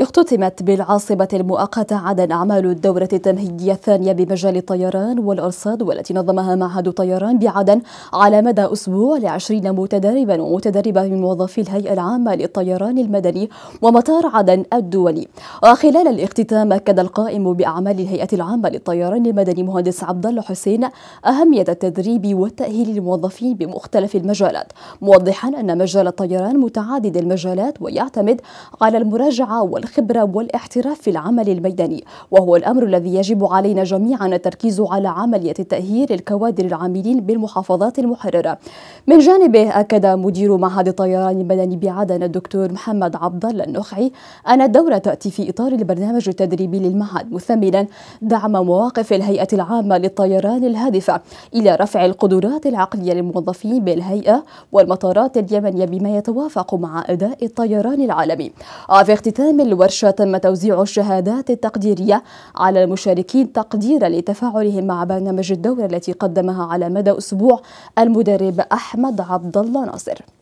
اختتمت بالعاصمة المؤقتة عدن أعمال الدورة التمهيدية الثانية بمجال الطيران والأرصاد والتي نظمها معهد الطيران بعدن على مدى أسبوع لعشرين متدربا ومتدربة من موظفي الهيئة العامة للطيران المدني ومطار عدن الدولي وخلال الاختتام أكد القائم بأعمال الهيئة العامة للطيران المدني مهندس عبد الله حسين أهمية التدريب والتأهيل للموظفين بمختلف المجالات موضحا أن مجال الطيران متعدد المجالات ويعتمد على المراجعة وال والخبرة والاحتراف في العمل الميداني وهو الأمر الذي يجب علينا جميعا التركيز على عملية تأهيل الكوادر العاملين بالمحافظات المحررة من جانبه أكد مدير معهد الطيران المدني بعدن الدكتور محمد عبد الله النخعي أن الدورة تأتي في إطار البرنامج التدريبي للمعهد مثمنا دعم مواقف الهيئة العامة للطيران الهادفة إلى رفع القدرات العقلية للموظفين بالهيئة والمطارات اليمنية بما يتوافق مع أداء الطيران العالمي وفي آه، اختتام الورشة تم توزيع الشهادات التقديرية على المشاركين تقديرا لتفاعلهم مع برنامج الدورة التي قدمها على مدى أسبوع المدرب أحمد عبد الله ناصر